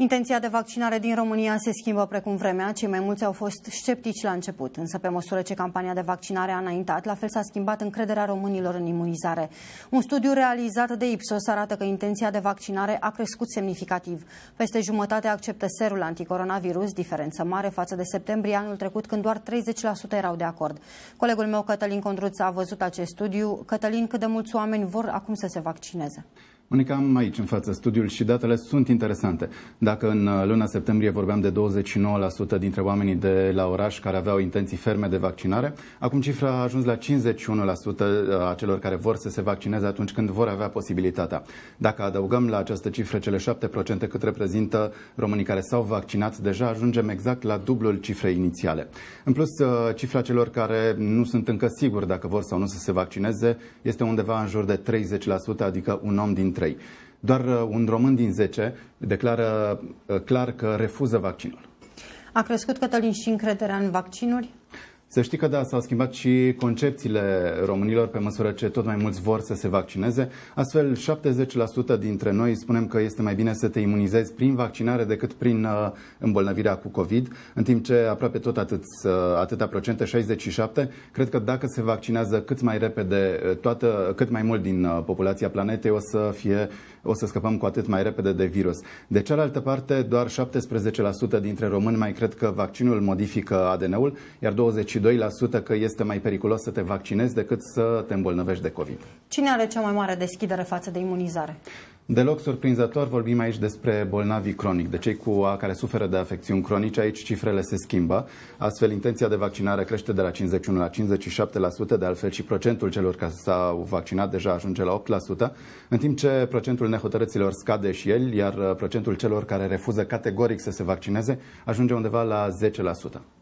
Intenția de vaccinare din România se schimbă precum vremea. Cei mai mulți au fost sceptici la început, însă pe măsură ce campania de vaccinare a înaintat, la fel s-a schimbat încrederea românilor în imunizare. Un studiu realizat de Ipsos arată că intenția de vaccinare a crescut semnificativ. Peste jumătate acceptă serul anticoronavirus, diferență mare față de septembrie anul trecut, când doar 30% erau de acord. Colegul meu, Cătălin Condruț, a văzut acest studiu. Cătălin, cât de mulți oameni vor acum să se vaccineze? Monica, am aici în față studiul și datele sunt interesante. Dacă în uh, luna septembrie vorbeam de 29% dintre oamenii de la oraș care aveau intenții ferme de vaccinare, acum cifra a ajuns la 51% uh, a celor care vor să se vaccineze atunci când vor avea posibilitatea. Dacă adăugăm la această cifră cele 7% cât reprezintă românii care s-au vaccinat, deja ajungem exact la dublul cifrei inițiale. În plus, uh, cifra celor care nu sunt încă siguri dacă vor sau nu să se vaccineze este undeva în jur de 30%, adică un om din trei. Doar uh, un român din 10 declară uh, clar că refuză vaccinul. A crescut, Cătălin, și încrederea în vaccinuri? Să știi că da, s-au schimbat și concepțiile românilor pe măsură ce tot mai mulți vor să se vaccineze. Astfel, 70% dintre noi spunem că este mai bine să te imunizezi prin vaccinare decât prin uh, îmbolnăvirea cu COVID, în timp ce aproape tot atât, uh, atâta procente, 67%, cred că dacă se vaccinează cât mai repede uh, toată, cât mai mult din populația planetei, o să, fie, o să scăpăm cu atât mai repede de virus. De cealaltă parte, doar 17% dintre români mai cred că vaccinul modifică ADN-ul, iar 20%. 92% că este mai periculos să te vaccinezi decât să te îmbolnăvești de COVID. Cine are cea mai mare deschidere față de imunizare? Deloc surprinzător, vorbim aici despre bolnavii cronic, de cei cu a care suferă de afecțiuni cronice, aici cifrele se schimbă. Astfel, intenția de vaccinare crește de la 51 la 57%, de altfel și procentul celor care s-au vaccinat deja ajunge la 8%, în timp ce procentul nehotărâților scade și el, iar procentul celor care refuză categoric să se vaccineze ajunge undeva la 10%.